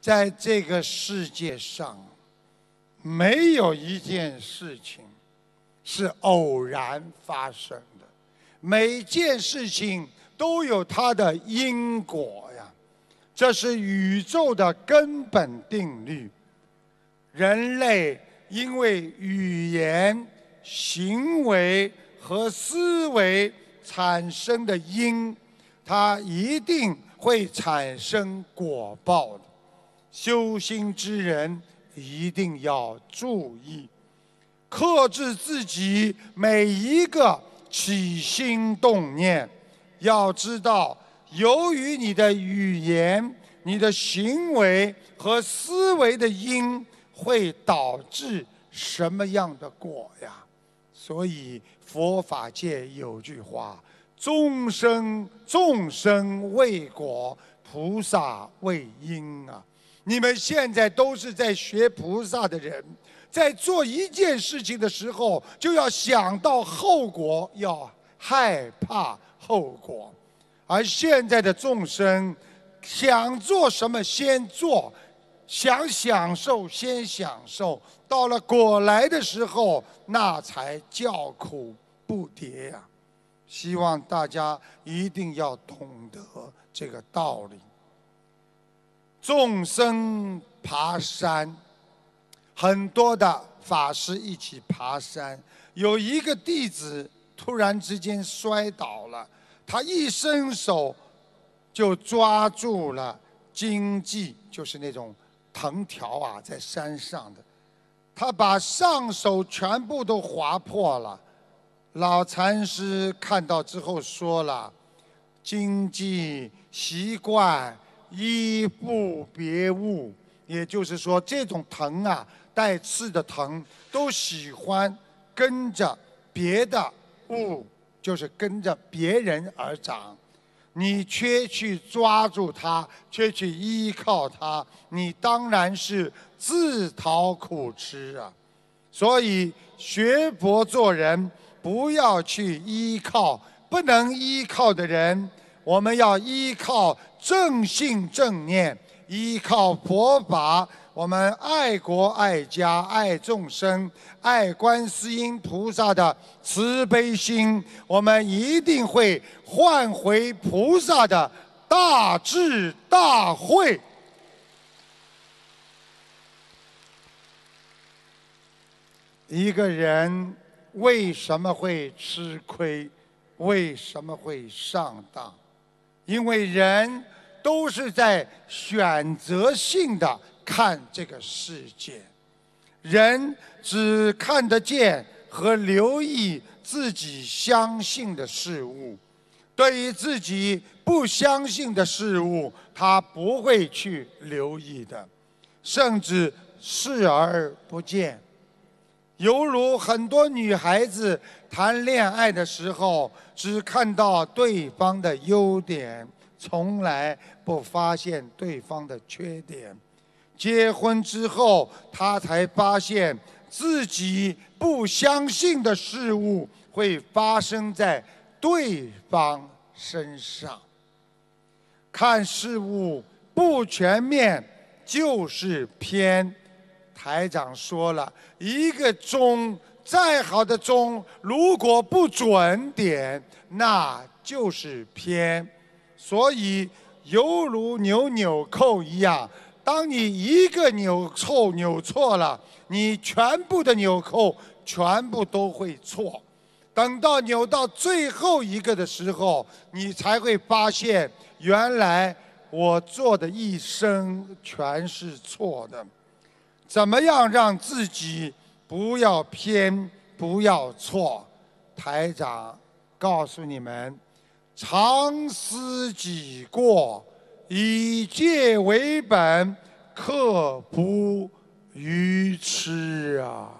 在这个世界上，没有一件事情是偶然发生的。每件事情都有它的因果呀，这是宇宙的根本定律。人类因为语言、行为和思维产生的因，它一定会产生果报的。修心之人一定要注意，克制自己每一个起心动念。要知道，由于你的语言、你的行为和思维的因，会导致什么样的果呀？所以佛法界有句话：“众生众生为果，菩萨为因啊。”你们现在都是在学菩萨的人，在做一件事情的时候，就要想到后果，要害怕后果。而现在的众生，想做什么先做，想享受先享受，到了果来的时候，那才叫苦不迭呀！希望大家一定要懂得这个道理。众生爬山，很多的法师一起爬山。有一个弟子突然之间摔倒了，他一伸手就抓住了荆棘，就是那种藤条啊，在山上的。他把上手全部都划破了。老禅师看到之后说了：“经济习惯。”依不别物，也就是说，这种疼啊，带刺的疼，都喜欢跟着别的物，就是跟着别人而长。你却去抓住它，却去依靠它，你当然是自讨苦吃啊！所以学佛做人，不要去依靠不能依靠的人。我们要依靠正信正念，依靠佛法，我们爱国爱家爱众生，爱观世音菩萨的慈悲心，我们一定会换回菩萨的大智大慧。一个人为什么会吃亏？为什么会上当？因为人都是在选择性的看这个世界，人只看得见和留意自己相信的事物，对于自己不相信的事物，他不会去留意的，甚至视而不见。犹如很多女孩子谈恋爱的时候，只看到对方的优点，从来不发现对方的缺点。结婚之后，她才发现自己不相信的事物会发生在对方身上。看事物不全面就是偏。台长说了一个钟，再好的钟，如果不准点，那就是偏。所以犹如扭纽扣一样，当你一个纽扣扭错了，你全部的纽扣全部都会错。等到扭到最后一个的时候，你才会发现，原来我做的一生全是错的。怎么样让自己不要偏不要错？台长告诉你们：常思己过，以戒为本，克不于痴啊！